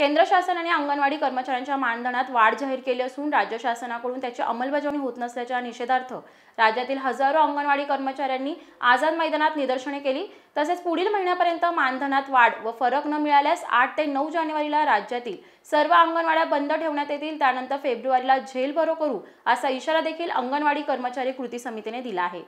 केंद्र शासनाने अंगणवाडी कर्मचाऱ्यांच्या मानधनात वाढ जाहीर केली असून राज्य शासनाकडून त्याची अंमलबजावणी होत नसल्याच्या निषेधार्थ राज्यातील हजारो अंगणवाडी कर्मचाऱ्यांनी आझाद मैदानात निदर्शने केली तसेच पुढील महिन्यापर्यंत मानधनात वाढ व फरक न मिळाल्यास आठ ते नऊ जानेवारीला राज्यातील सर्व अंगणवाड्या बंद ठेवण्यात येतील त्यानंतर फेब्रुवारीला झेल भरो करू असा इशारा देखील अंगणवाडी कर्मचारी कृती समितीने दिला आहे